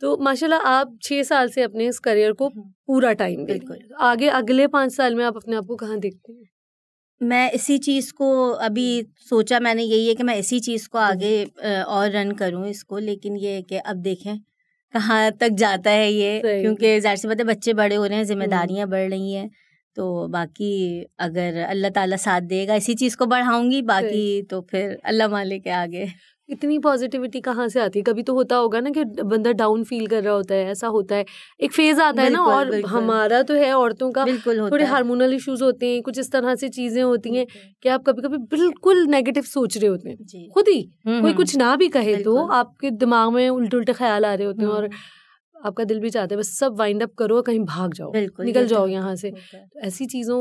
तो माशाल्लाह आप छः साल से अपने इस करियर को हम्म। पूरा टाइम दे आगे अगले पाँच साल में आप अपने आप को कहाँ देखते हैं मैं इसी चीज़ को अभी सोचा मैंने यही है कि मैं इसी चीज़ को हम्म। आगे और रन करूँ इसको लेकिन ये है कि अब देखें कहाँ तक जाता है ये क्योंकि ज़ाहिर सी बात है बच्चे बड़े हो रहे हैं हम्म। जिम्मेदारियाँ बढ़ रही हैं तो बाकी अगर अल्लाह ताला साथ देगा इसी चीज़ को बढ़ाऊंगी बाकी तो फिर अल्लाह मालिक के आगे इतनी पॉजिटिविटी कहाँ से आती है कभी तो होता होगा ना कि बंदा डाउन फील कर रहा होता है ऐसा होता है एक फेज आता है ना और हमारा तो है औरतों का थोड़े हार्मोनल इश्यूज होते हैं कुछ इस तरह से चीजें होती हैं कि आप कभी कभी बिल्कुल नेगेटिव सोच रहे होते हैं खुद ही हम्म, कोई हम्म। कुछ ना भी कहे तो आपके दिमाग में उल्टे उल्टे ख्याल आ रहे होते हैं और हम्म। आपका दिल भी चाहता है बस सब वाइंड अप करो कहीं भाग जाओ निकल जाओ यहाँ से तो ऐसी चीजों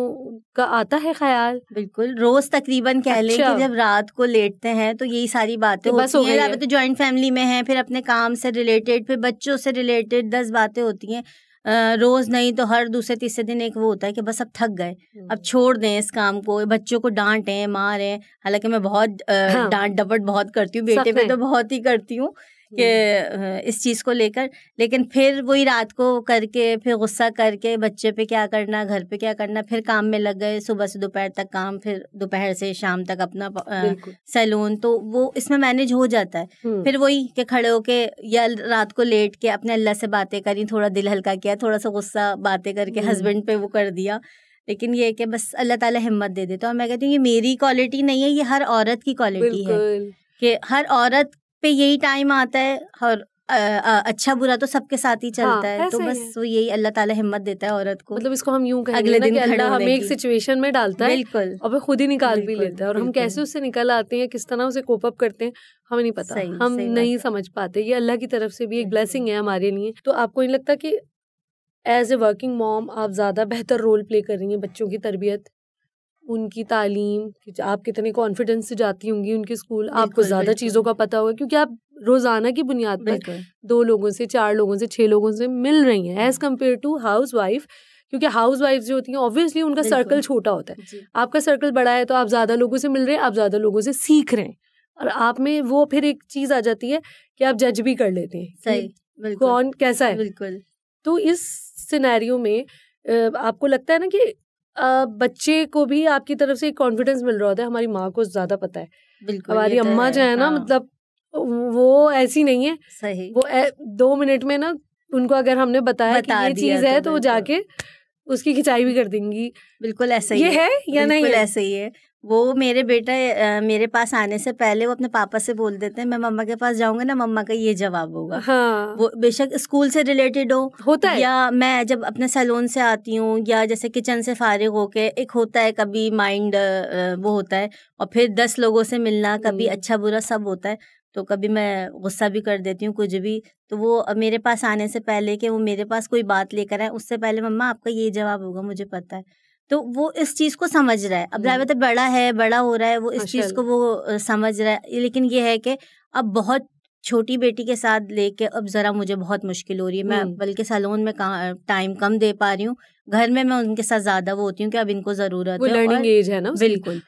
का आता है ख्याल बिल्कुल रोज तकरीबन कह लें कि अच्छा। जब रात को लेटते हैं तो यही सारी बातें तो बस हो गई तो ज्वाइंट फैमिली में है फिर अपने काम से रिलेटेड फिर बच्चों से रिलेटेड दस बातें होती हैं रोज़ नहीं तो हर दूसरे तीसरे दिन एक वो होता है कि बस अब थक गए अब हम्म। छोड़ दें इस काम को बच्चों को डांटें मारें हालांकि मैं बहुत हाँ। डांट डपट बहुत करती हूँ बेटे पे तो बहुत ही करती हूँ कि इस चीज़ को लेकर लेकिन फिर वही रात को करके फिर गुस्सा करके बच्चे पे क्या करना घर पे क्या करना फिर काम में लग गए सुबह से दोपहर तक काम फिर दोपहर से शाम तक अपना सैलून तो वो इसमें मैनेज हो जाता है फिर वही कि खड़े होके या रात को लेट के अपने अल्लाह से बातें करी थोड़ा दिल हल्का किया थोड़ा सा गुस्सा बातें करके हस्बैंड पे वो कर दिया लेकिन ये कि बस अल्लाह ताला हिम्मत दे दे तो और मैं कहती हूँ ये मेरी क्वालिटी नहीं है ये हर औरत की क्वालिटी है कि हर औरत पे यही टाइम आता है और आ, आ, अच्छा बुरा तो सबके साथ ही हाँ, चलता हाँ, है तो बस है। वो यही अल्लाह ताला हिम्मत देता है औरत को मतलब इसको हम यूं कहें अगले दिन अल्लाह हमें एक सिचुएशन में डालता है बिल्कुल और खुद ही निकाल भी लेता है और हम कैसे उससे निकल आते हैं किस तरह उसे कोप अप करते हैं हमें नहीं पता सही, हम सही नहीं समझ पाते ये अल्लाह की तरफ से भी एक ब्लेसिंग है हमारे लिए तो आपको नहीं लगता कि एज ए वर्किंग मॉम आप ज़्यादा बेहतर रोल प्ले कर रही हैं बच्चों की तरबियत उनकी तालीम आप कितने कॉन्फिडेंस से जाती होंगी उनके स्कूल आपको ज़्यादा चीज़ों का पता होगा क्योंकि आप रोज़ाना की बुनियाद पर दो लोगों से चार लोगों से छह लोगों से मिल रही हैं as compare to housewife क्योंकि हाउस वाइफ जो होती हैं ऑब्वियसली उनका सर्कल छोटा होता है आपका सर्कल बड़ा है तो आप ज़्यादा लोगों से मिल रहे हैं आप ज़्यादा लोगों से सीख रहे हैं और आप में वो फिर एक चीज़ आ जाती है कि आप जज भी कर लेते हैं सही कौन कैसा है बिल्कुल तो इस सिनेरियो में आपको लगता है ना कि बच्चे को भी आपकी तरफ से एक कॉन्फिडेंस मिल रहा होता है हमारी माँ को ज़्यादा पता है हमारी तो अम्मा जो है ना हाँ। मतलब वो ऐसी नहीं है सही वो ए, दो मिनट में ना उनको अगर हमने बताया बता कि ये चीज़ है तो, तो वो जाके उसकी खिंचाई भी कर देंगी बिल्कुल ऐसा ही ये है या नहीं ऐसा ही है वो मेरे बेटा मेरे पास आने से पहले वो अपने पापा से बोल देते हैं मैं मम्मा के पास जाऊंगा ना मम्मा का ये जवाब होगा हाँ। वो बेशक स्कूल से रिलेटेड हो होता है या मैं जब अपने सैलून से आती हूँ या जैसे किचन से फारिग होके एक होता है कभी माइंड वो होता है और फिर दस लोगों से मिलना कभी अच्छा बुरा सब होता है तो कभी मैं गुस्सा भी कर देती हूँ कुछ भी तो वो मेरे पास आने से पहले कि वो मेरे पास कोई बात लेकर आए उससे पहले मम्मा आपका ये जवाब होगा मुझे पता है तो वो इस चीज को समझ रहा है अब जाहिर हम्म। तो बड़ा है बड़ा हो रहा है वो इस चीज को वो समझ रहा है लेकिन ये है कि अब बहुत छोटी बेटी के साथ लेके अब ज़रा मुझे बहुत मुश्किल हो रही है मैं हम्म। बल्कि सैलून में टाइम कम दे पा रही हूँ घर में मैं उनके साथ ज़्यादा वो होती हूँ कि अब इनको ज़रूरत है लर्निंग एज है ना बिल्कुल